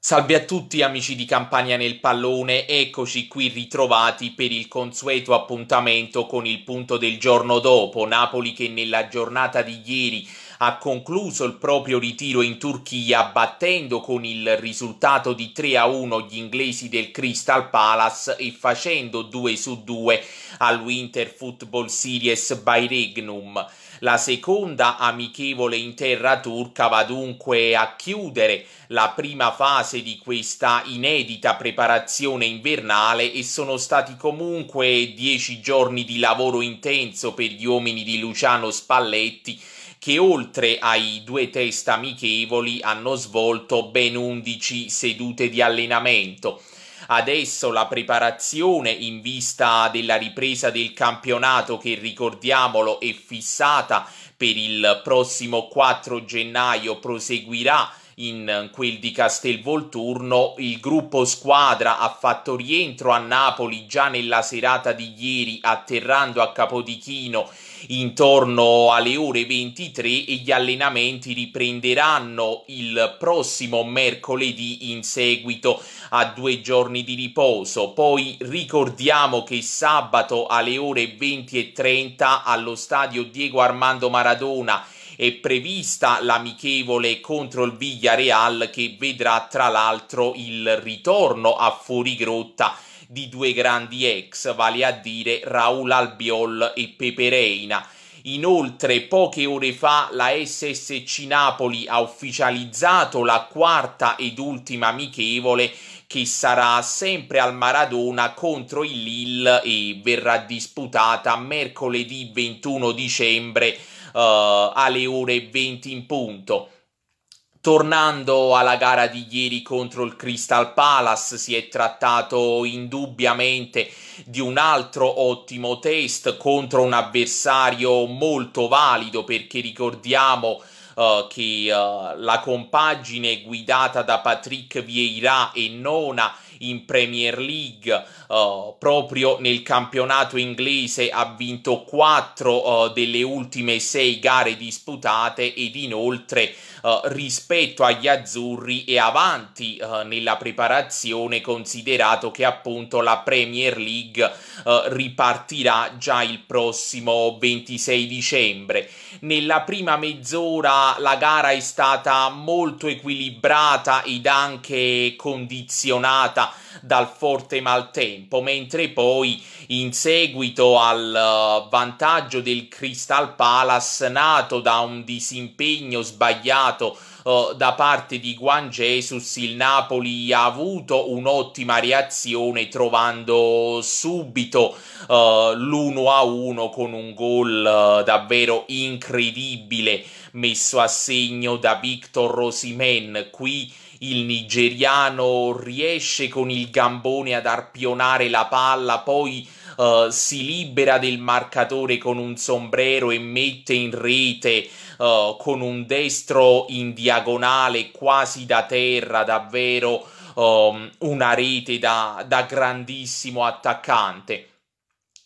Salve a tutti amici di Campania nel Pallone, eccoci qui ritrovati per il consueto appuntamento con il punto del giorno dopo. Napoli che nella giornata di ieri ha concluso il proprio ritiro in Turchia battendo con il risultato di 3 a 1 gli inglesi del Crystal Palace e facendo 2 su 2 al Winter Football Series Bayregnum. La seconda amichevole in terra turca va dunque a chiudere la prima fase di questa inedita preparazione invernale e sono stati comunque dieci giorni di lavoro intenso per gli uomini di Luciano Spalletti che oltre ai due test amichevoli hanno svolto ben 11 sedute di allenamento. Adesso la preparazione in vista della ripresa del campionato che ricordiamolo è fissata per il prossimo 4 gennaio proseguirà in quel di Castelvolturno. Il gruppo squadra ha fatto rientro a Napoli già nella serata di ieri, atterrando a Capodichino intorno alle ore 23 e gli allenamenti riprenderanno il prossimo mercoledì in seguito a due giorni di riposo. Poi ricordiamo che sabato alle ore 20 e 30 allo stadio Diego Armando Maradona è prevista l'amichevole contro il Villarreal che vedrà tra l'altro il ritorno a fuori grotta di due grandi ex, vale a dire Raul Albiol e Pepe Reina. Inoltre, poche ore fa la SSC Napoli ha ufficializzato la quarta ed ultima amichevole che sarà sempre al Maradona contro il Lille e verrà disputata mercoledì 21 dicembre eh, alle ore 20 in punto. Tornando alla gara di ieri contro il Crystal Palace, si è trattato indubbiamente di un altro ottimo test contro un avversario molto valido perché ricordiamo uh, che uh, la compagine guidata da Patrick Vieira e Nona in Premier League, uh, proprio nel campionato inglese ha vinto 4 uh, eh, delle ultime 6 gare disputate ed inoltre uh, rispetto agli azzurri è avanti nella preparazione considerato che appunto la Premier League ripartirà già il prossimo 26 dicembre. Nella prima mezz'ora la gara è stata molto equilibrata ed anche condizionata dal forte maltempo, mentre poi in seguito al eh, vantaggio del Crystal Palace nato da un disimpegno sbagliato eh, da parte di Juan Jesus il Napoli ha avuto un'ottima reazione trovando subito uh, eh, l'1-1 con un gol uh, davvero incredibile messo a segno da Victor Rosimen qui il nigeriano riesce con il gambone ad arpionare la palla, poi uh, si libera del marcatore con un sombrero e mette in rete eh, con un destro in diagonale quasi da terra, davvero um, una rete da, da grandissimo attaccante.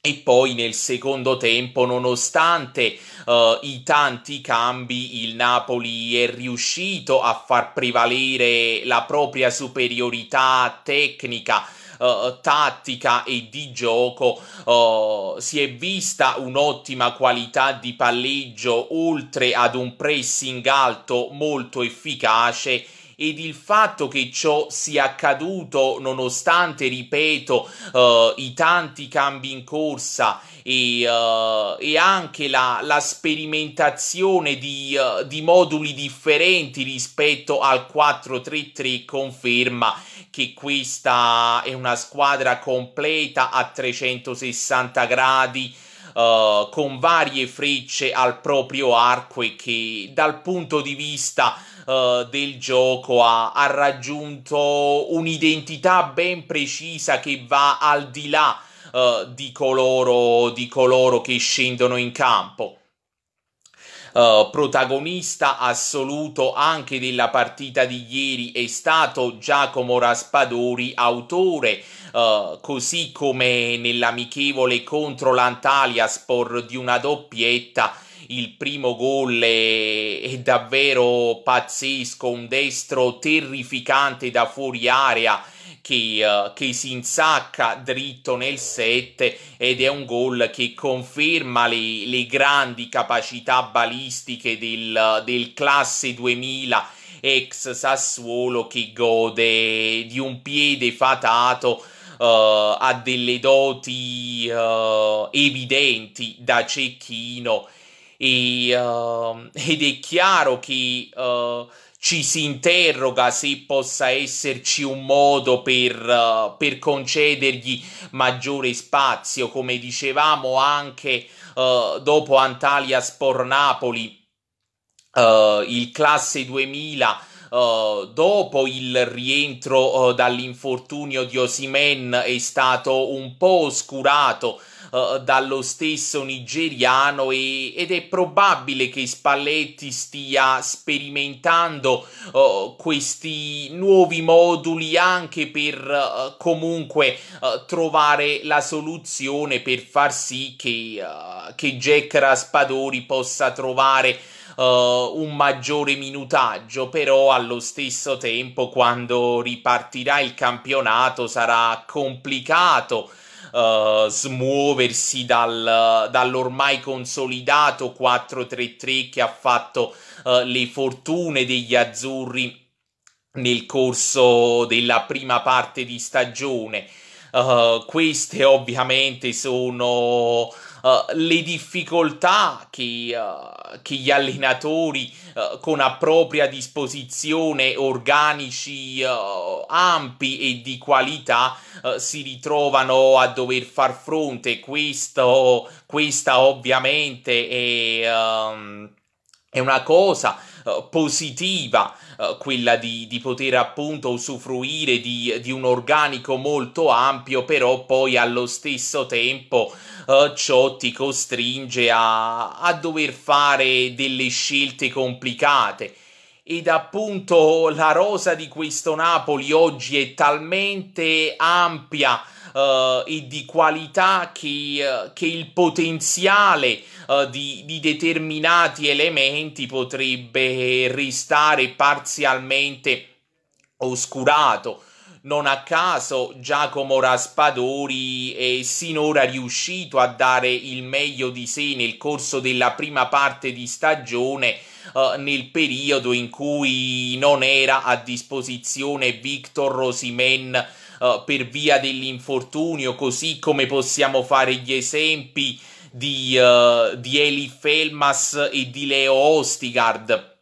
E poi nel secondo tempo, nonostante uh, i tanti cambi, il Napoli è riuscito a far prevalere la propria superiorità tecnica uh, tattica e di gioco uh, si è vista un'ottima qualità di palleggio oltre ad un pressing alto molto efficace ed il fatto che ciò sia accaduto nonostante, ripeto, uh, i tanti cambi in corsa e, uh, e anche la, la sperimentazione di, uh, di moduli differenti rispetto al 4-3-3 conferma che questa è una squadra completa a 360 gradi. Uh, con varie frecce al proprio arco e che dal punto di vista eh, del gioco ha, ha raggiunto un'identità ben precisa che va al di là uh, di, coloro, di coloro che scendono in campo. Uh, protagonista assoluto anche della partita di ieri è stato Giacomo Raspadori, autore, uh, così come nell'amichevole contro l'Antalya Spor di una doppietta il primo gol è, è davvero pazzesco, un destro terrificante da fuori area. Che, uh, che, si insacca dritto nel 7 ed è un gol che conferma le, le grandi capacità balistiche del, del classe 2000 ex Sassuolo che gode di un piede fatato uh, ha delle doti uh, evidenti da cecchino e, uh, ed è chiaro che uh, ci si interroga se possa esserci un modo per, uh, per concedergli maggiore spazio, come dicevamo anche eh, dopo Antalya Spor Napoli, eh, il classe 2000. Uh, dopo il rientro uh, dall'infortunio di Osimen è stato un po' oscurato eh, dallo stesso nigeriano e, ed è probabile che Spalletti stia sperimentando uh, questi nuovi moduli anche per uh, comunque trovare la soluzione per far sì che, che Jack Raspadori possa trovare Uh, un maggiore minutaggio, però allo stesso tempo quando ripartirà il campionato sarà complicato eh, smuoversi dal, dall'ormai consolidato 4-3-3 che ha fatto uh, le fortune degli azzurri nel corso della prima parte di stagione. Uh, queste ovviamente sono eh, le difficoltà che, uh, che gli allenatori uh, con a propria disposizione organici ampi e di qualità si ritrovano a dover far fronte. Questo, questa ovviamente è... Um, è una cosa eh, positiva eh, quella di, di, poter appunto usufruire di, di, un organico molto ampio, però poi allo stesso tempo uh, ciò ti costringe a, a dover fare delle scelte complicate ed appunto la rosa di questo Napoli oggi è talmente ampia uh, e di qualità che, uh, che il potenziale uh, di, di, determinati elementi potrebbe restare parzialmente oscurato. Non a caso Giacomo Raspadori è sinora riuscito a dare il meglio di sé nel corso della prima parte di stagione eh, nel periodo in cui non era a disposizione Victor Rosimen eh, per via dell'infortunio, così come possiamo fare gli esempi di, uh, di Eli Felmas e di Leo Ostigard.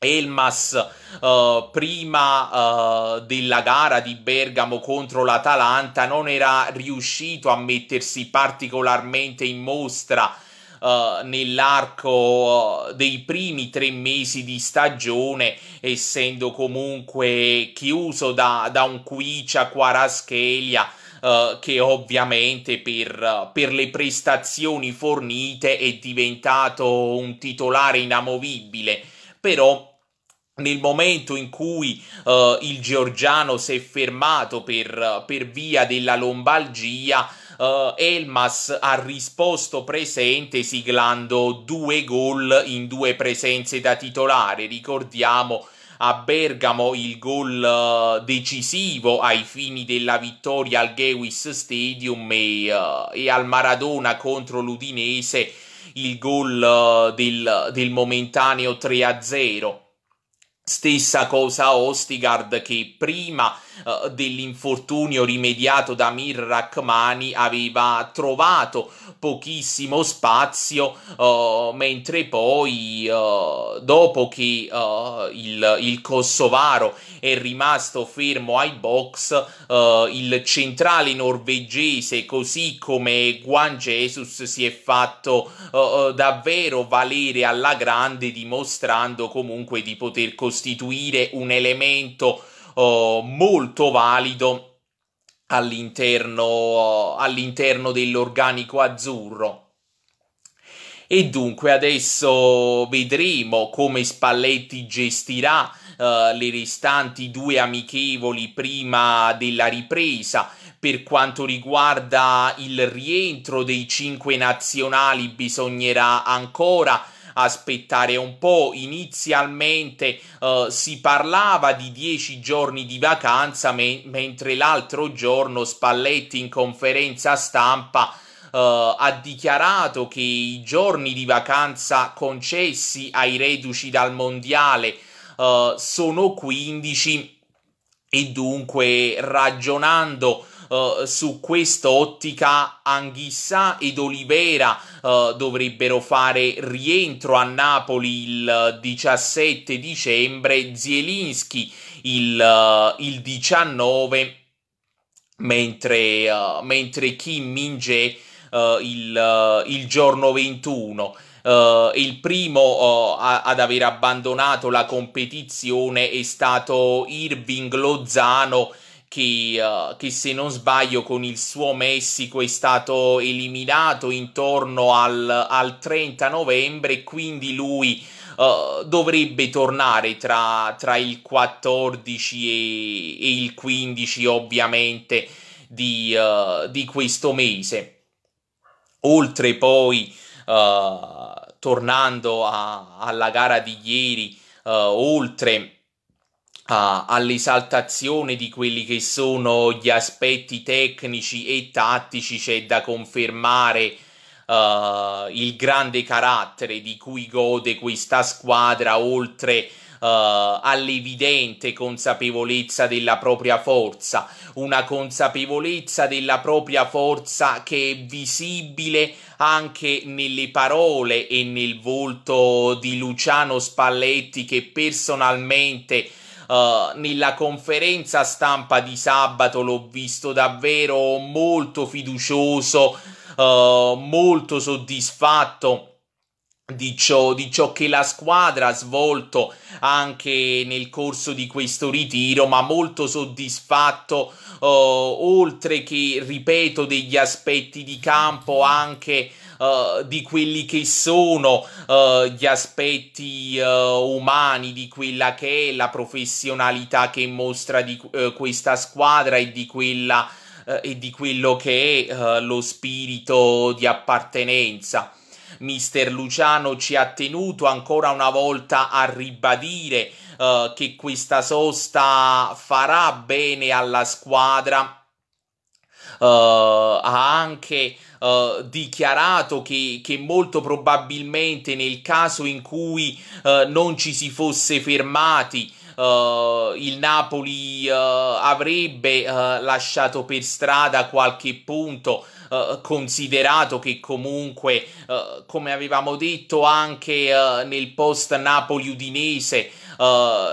Elmas uh, prima uh, della gara di Bergamo contro l'Atalanta non era riuscito a mettersi particolarmente in mostra uh, nell'arco eh, dei primi tre mesi di stagione, essendo comunque chiuso da, da un Quicia Quaraschelia. Uh, eh, che ovviamente per, per, le prestazioni fornite è diventato un titolare inamovibile, però nel momento in cui uh, il georgiano si è fermato per, per via della lombalgia, uh, Elmas ha risposto presente siglando due gol in due presenze da titolare. Ricordiamo a Bergamo il gol uh, decisivo ai fini della vittoria al Gewiss Stadium e, uh, e al Maradona contro l'Udinese il gol del, del momentaneo 3-0. Stessa cosa Ostigard che prima eh, dell'infortunio rimediato da Mir Rachmani aveva trovato pochissimo spazio, uh, mentre poi uh, dopo che il, il, kosovaro è rimasto fermo ai box, il centrale norvegese, così come Juan Jesus, si è fatto davvero valere alla grande, dimostrando comunque di poter costituire un elemento eh, molto valido all'interno, uh, all'interno dell'organico azzurro. E dunque adesso vedremo come Spalletti gestirà Uh, le restanti due amichevoli prima della ripresa. Per quanto riguarda il rientro dei cinque nazionali, bisognerà ancora aspettare un po'. Inizialmente uh, si parlava di 10 giorni di vacanza, me- mentre l'altro giorno Spalletti in conferenza stampa Uh, ha dichiarato che i giorni di vacanza concessi ai reduci dal mondiale uh, sono 15 e dunque ragionando eh, su questa ottica Anghissà ed Olivera uh, dovrebbero fare rientro a Napoli il 17 dicembre, Zielinski il, uh, il 19, mentre, uh, mentre Kim Min-jae il, il giorno 21. Uh, il primo uh, a, ad aver abbandonato la competizione è stato Irving Lozano che, uh, che, se non sbaglio con il suo Messico è stato eliminato intorno al, al 30 novembre, quindi lui uh, dovrebbe tornare tra, tra il 14 e, e, il 15 ovviamente di, uh, di questo mese. Oltre poi, eh, tornando a, alla gara di ieri, oltre uh, all'esaltazione di quelli che sono gli aspetti tecnici e tattici c'è da confermare uh, il grande carattere di cui gode questa squadra oltre Uh, all'evidente consapevolezza della propria forza, una consapevolezza della propria forza che è visibile anche nelle parole e nel volto di Luciano Spalletti che personalmente eh, nella conferenza stampa di sabato l'ho visto davvero molto fiducioso, uh, molto soddisfatto. Di ciò, di ciò, che la squadra ha svolto anche nel corso di questo ritiro, ma molto soddisfatto, uh, oltre che, ripeto, degli aspetti di campo anche eh, di quelli che sono uh, gli aspetti eh, umani, di quella che è la professionalità che mostra di, questa squadra e di quella e di quello che è lo spirito di appartenenza. Mister Luciano ci ha tenuto ancora una volta a ribadire uh, che questa sosta farà bene alla squadra uh, ha anche uh, dichiarato che, che, molto probabilmente nel caso in cui uh, non ci si fosse fermati Uh, il Napoli uh, avrebbe uh, lasciato per strada qualche punto. considerato che comunque, come avevamo detto anche nel post Napoli Udinese,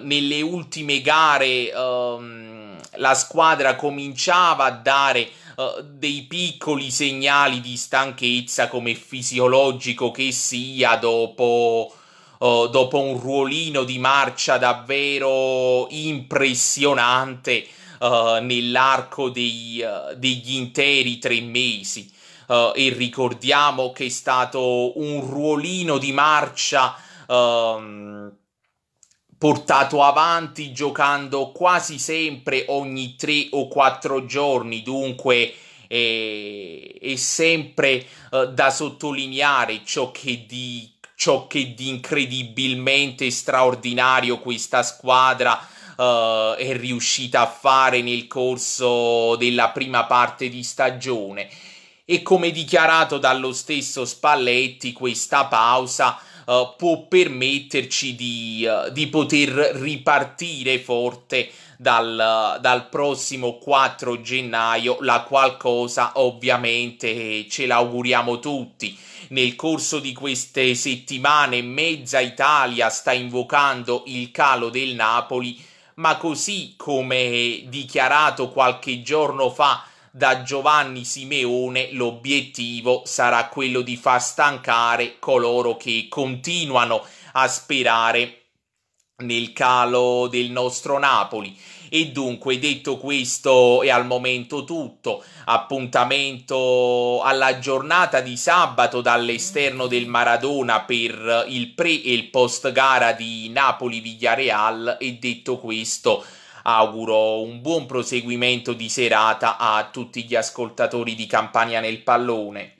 nelle ultime gare ehm, la squadra cominciava a dare uh, dei piccoli segnali di stanchezza, come fisiologico che sia dopo, uh, dopo un ruolino di marcia davvero impressionante uh, nell'arco dei, degli interi tre mesi. e ricordiamo che è stato un ruolino di marcia. Um, portato avanti giocando quasi sempre ogni 3 o 4 giorni, dunque eh, è, sempre eh, da sottolineare ciò che, di, ciò che di incredibilmente straordinario questa squadra eh, è riuscita a fare nel corso della prima parte di stagione. E come dichiarato dallo stesso Spalletti, questa pausa eh, può permetterci di, uh, di, poter ripartire forte dal, dal, prossimo 4 gennaio, la qualcosa ovviamente ce l'auguriamo tutti. Nel corso di queste settimane mezza Italia sta invocando il calo del Napoli, ma così come dichiarato qualche giorno fa da Giovanni Simeone l'obiettivo sarà quello di far stancare coloro che continuano a sperare nel calo del nostro Napoli. E dunque, detto questo, è al momento tutto. Appuntamento alla giornata di sabato dall'esterno del Maradona per il pre e il post gara di Napoli-Villareal. E detto questo, auguro un buon proseguimento di serata a tutti gli ascoltatori di Campania nel pallone.